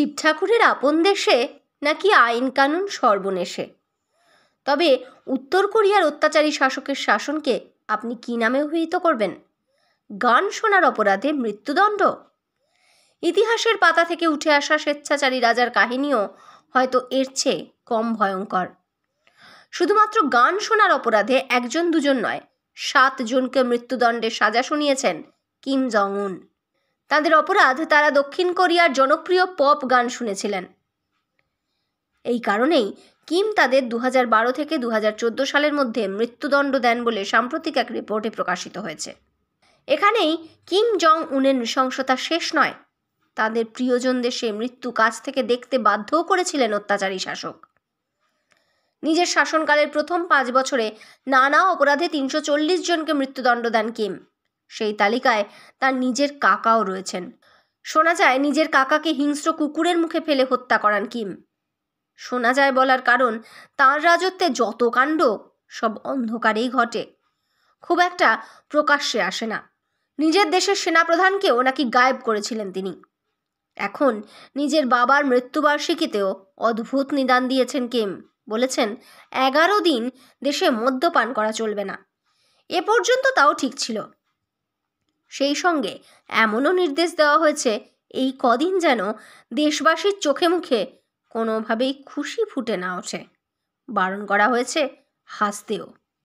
শিব ঠাকুরের আপন দেশে নাকি আইন কানুন সর্বনেশে তবে উত্তর কোরিয়ার অত্যাচারী শাসকের শাসনকে আপনি কী নামে অভিহিত করবেন গান শোনার অপরাধে মৃত্যুদণ্ড ইতিহাসের পাতা থেকে উঠে আসা স্বেচ্ছাচারী রাজার কাহিনীও হয়তো এর চেয়ে কম ভয়ঙ্কর শুধুমাত্র গান শোনার অপরাধে একজন দুজন নয় সাতজনকে মৃত্যুদণ্ডের সাজা শুনিয়েছেন কিম জং উন তাদের অপরাধ তারা দক্ষিণ কোরিয়ার জনপ্রিয় পপ গান শুনেছিলেন এই কারণেই কিম তাদের দু বারো থেকে দু সালের মধ্যে মৃত্যুদণ্ড দেন বলে সাম্প্রতিক এক রিপোর্টে প্রকাশিত হয়েছে এখানেই কিম জং উনের নৃশংসতা শেষ নয় তাদের প্রিয়জনদের সে মৃত্যু কাছ থেকে দেখতে বাধ্যও করেছিলেন অত্যাচারী শাসক নিজের শাসনকালের প্রথম পাঁচ বছরে নানা অপরাধে তিনশো জনকে মৃত্যুদণ্ড দেন কিম সেই তালিকায় তার নিজের কাকাও রয়েছেন শোনা যায় নিজের কাকাকে হিংস্র কুকুরের মুখে ফেলে হত্যা করান কিম শোনা যায় বলার কারণ তার রাজত্বে যত কাণ্ড সব অন্ধকারেই ঘটে খুব একটা প্রকাশ্যে আসে না নিজের দেশের সেনাপ্রধানকেও নাকি গায়েব করেছিলেন তিনি এখন নিজের বাবার মৃত্যুবার্ষিকীতেও অদ্ভুত নিদান দিয়েছেন কিম বলেছেন এগারো দিন দেশে মদ্যপান করা চলবে না এ পর্যন্ত তাও ঠিক ছিল সেই সঙ্গে এমনও নির্দেশ দেওয়া হয়েছে এই কদিন যেন দেশবাসীর চোখে মুখে কোনোভাবেই খুশি ফুটে না ওঠে বারণ করা হয়েছে হাসতেও